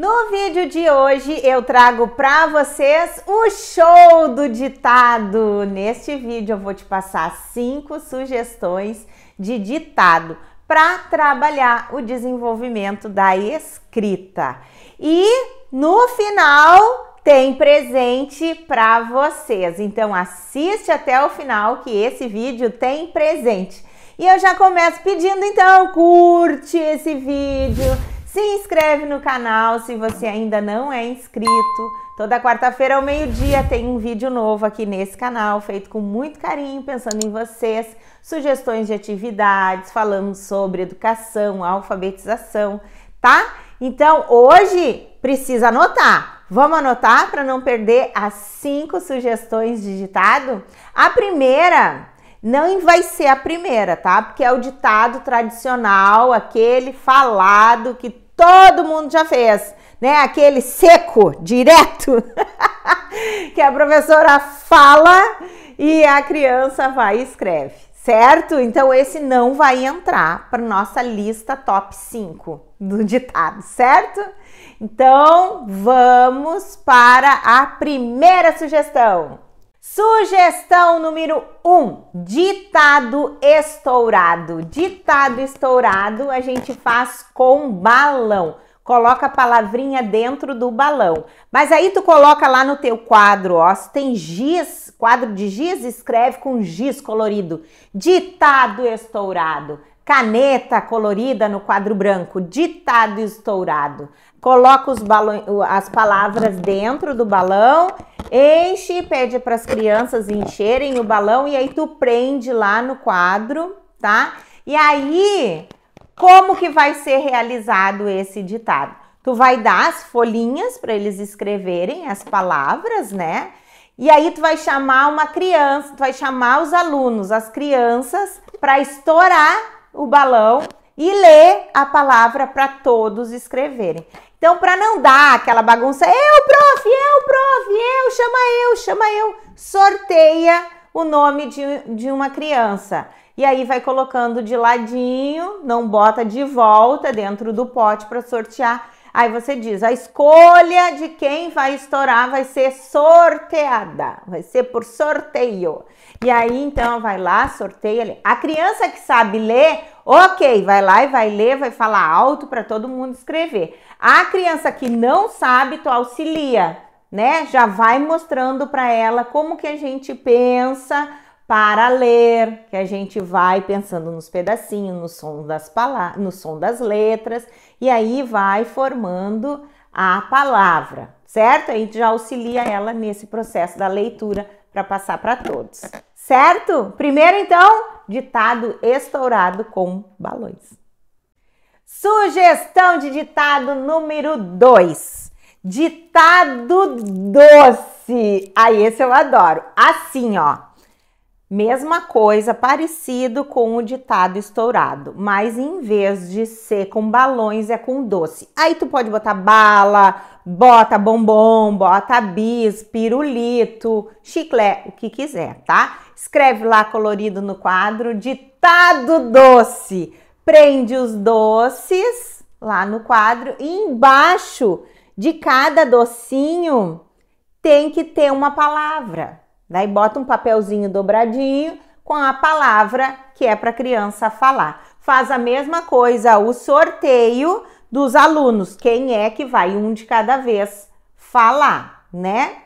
No vídeo de hoje eu trago para vocês o show do ditado. Neste vídeo eu vou te passar cinco sugestões de ditado para trabalhar o desenvolvimento da escrita. E no final tem presente para vocês. Então assiste até o final que esse vídeo tem presente. E eu já começo pedindo então, curte esse vídeo se inscreve no canal se você ainda não é inscrito. Toda quarta-feira ao meio-dia tem um vídeo novo aqui nesse canal, feito com muito carinho, pensando em vocês, sugestões de atividades, falamos sobre educação, alfabetização, tá? Então, hoje precisa anotar. Vamos anotar para não perder as cinco sugestões digitado? A primeira não vai ser a primeira, tá? Porque é o ditado tradicional, aquele falado que todo mundo já fez, né? Aquele seco, direto, que a professora fala e a criança vai e escreve, certo? Então esse não vai entrar para nossa lista top 5 do ditado, certo? Então vamos para a primeira sugestão. Sugestão número 1: um, ditado estourado. Ditado estourado a gente faz com balão. Coloca a palavrinha dentro do balão. Mas aí tu coloca lá no teu quadro, ó, se tem giz, quadro de giz, escreve com giz colorido. Ditado estourado caneta colorida no quadro branco, ditado estourado. Coloca balão, as palavras dentro do balão, enche, pede para as crianças encherem o balão e aí tu prende lá no quadro, tá? E aí, como que vai ser realizado esse ditado? Tu vai dar as folhinhas para eles escreverem as palavras, né? E aí tu vai chamar uma criança, tu vai chamar os alunos, as crianças, para estourar o balão e ler a palavra para todos escreverem. Então, para não dar aquela bagunça, eu, prof, eu, prof, eu, chama eu, chama eu, sorteia o nome de, de uma criança. E aí vai colocando de ladinho, não bota de volta dentro do pote para sortear Aí você diz: a escolha de quem vai estourar vai ser sorteada, vai ser por sorteio. E aí então vai lá, sorteia. A criança que sabe ler, ok, vai lá e vai ler, vai falar alto para todo mundo escrever. A criança que não sabe, tu auxilia, né? Já vai mostrando para ela como que a gente pensa para ler, que a gente vai pensando nos pedacinhos, no som das palavras, no som das letras, e aí vai formando a palavra, certo? A gente já auxilia ela nesse processo da leitura para passar para todos, certo? Primeiro então, ditado estourado com balões. Sugestão de ditado número 2. Ditado doce. Aí ah, esse eu adoro. Assim, ó. Mesma coisa, parecido com o ditado estourado, mas em vez de ser com balões, é com doce. Aí tu pode botar bala, bota bombom, bota bis, pirulito, chiclete, o que quiser, tá? Escreve lá colorido no quadro, ditado doce. Prende os doces lá no quadro e embaixo de cada docinho tem que ter uma palavra. Daí bota um papelzinho dobradinho com a palavra que é para a criança falar. Faz a mesma coisa o sorteio dos alunos, quem é que vai um de cada vez falar, né?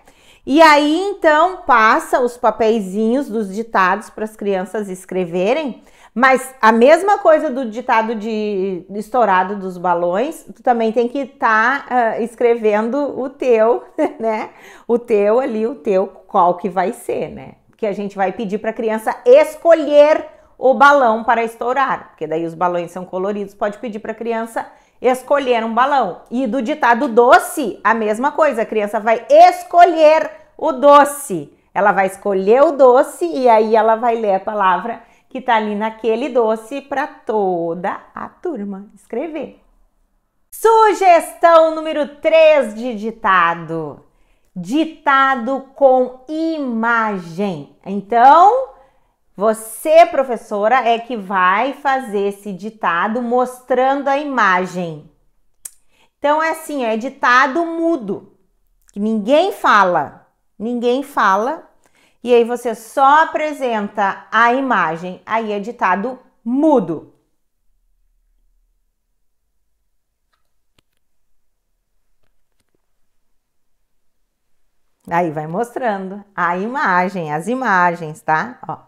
E aí então passa os papeizinhos dos ditados para as crianças escreverem. Mas a mesma coisa do ditado de estourado dos balões, tu também tem que estar tá, uh, escrevendo o teu, né? O teu ali, o teu, qual que vai ser, né? Que a gente vai pedir para a criança escolher o balão para estourar, porque daí os balões são coloridos, pode pedir para a criança escolher um balão. E do ditado doce, a mesma coisa, a criança vai escolher o doce. Ela vai escolher o doce e aí ela vai ler a palavra que está ali naquele doce para toda a turma escrever. Sugestão número 3 de ditado. Ditado com imagem. Então, você, professora, é que vai fazer esse ditado mostrando a imagem. Então é assim, é ditado mudo, que ninguém fala, ninguém fala e aí você só apresenta a imagem, aí é ditado mudo. Aí vai mostrando a imagem, as imagens, tá? Ó.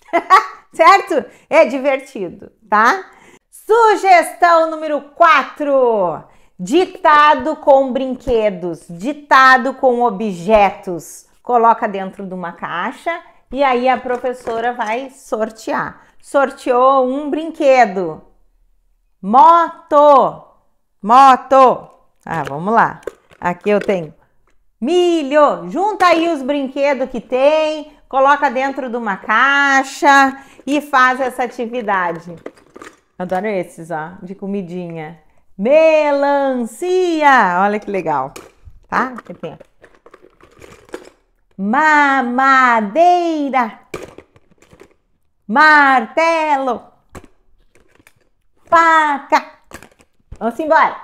certo? É divertido, tá? Sugestão número 4. Ditado com brinquedos, ditado com objetos. Coloca dentro de uma caixa e aí a professora vai sortear. Sorteou um brinquedo. Moto. Moto. Ah, vamos lá. Aqui eu tenho milho. Junta aí os brinquedos que tem, coloca dentro de uma caixa e faz essa atividade. Adoro esses, ó, de comidinha. Melancia, olha que legal, tá? Mamadeira, martelo, faca. Vamos embora.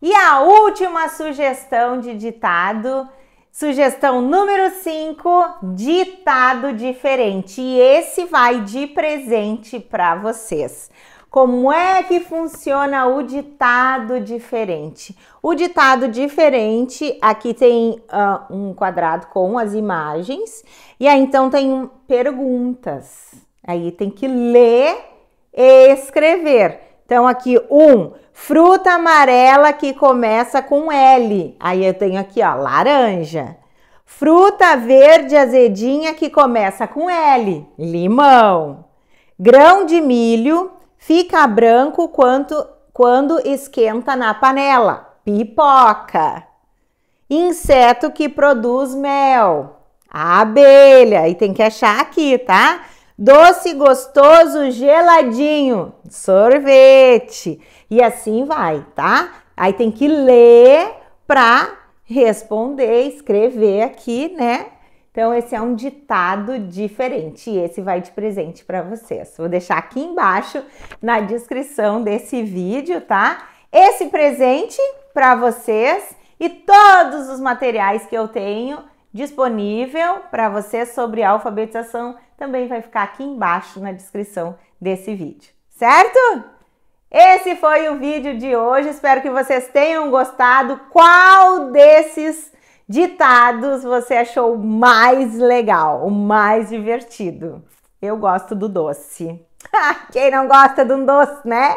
E a última sugestão de ditado, sugestão número 5, ditado diferente. E esse vai de presente para vocês. Como é que funciona o ditado diferente? O ditado diferente, aqui tem uh, um quadrado com as imagens, e aí então tem perguntas. Aí tem que ler e escrever. Então, aqui, um, fruta amarela que começa com L. Aí eu tenho aqui, ó, laranja. Fruta verde azedinha que começa com L, limão. Grão de milho Fica branco quanto, quando esquenta na panela. Pipoca. Inseto que produz mel. A abelha. E tem que achar aqui, tá? Doce gostoso geladinho. Sorvete. E assim vai, tá? Aí tem que ler para responder, escrever aqui, né? Então, esse é um ditado diferente e esse vai de presente para vocês. Vou deixar aqui embaixo na descrição desse vídeo, tá? Esse presente para vocês e todos os materiais que eu tenho disponível para vocês sobre alfabetização também vai ficar aqui embaixo na descrição desse vídeo, certo? Esse foi o vídeo de hoje, espero que vocês tenham gostado. Qual desses ditados você achou mais legal, o mais divertido? Eu gosto do doce. Quem não gosta de um doce, né?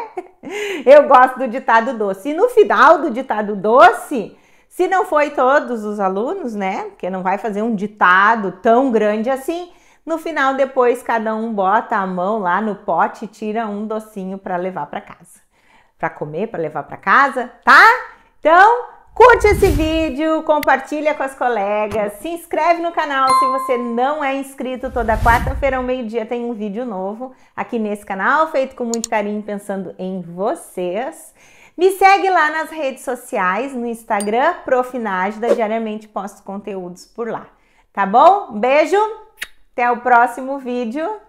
Eu gosto do ditado doce. E no final do ditado doce, se não foi todos os alunos, né? Porque não vai fazer um ditado tão grande assim. No final, depois cada um bota a mão lá no pote e tira um docinho para levar para casa, para comer, para levar para casa, tá? Então, Curte esse vídeo, compartilha com as colegas, se inscreve no canal se você não é inscrito. Toda quarta-feira ao meio-dia tem um vídeo novo aqui nesse canal, feito com muito carinho, pensando em vocês. Me segue lá nas redes sociais, no Instagram, Profinagda, diariamente posto conteúdos por lá. Tá bom? Beijo, até o próximo vídeo.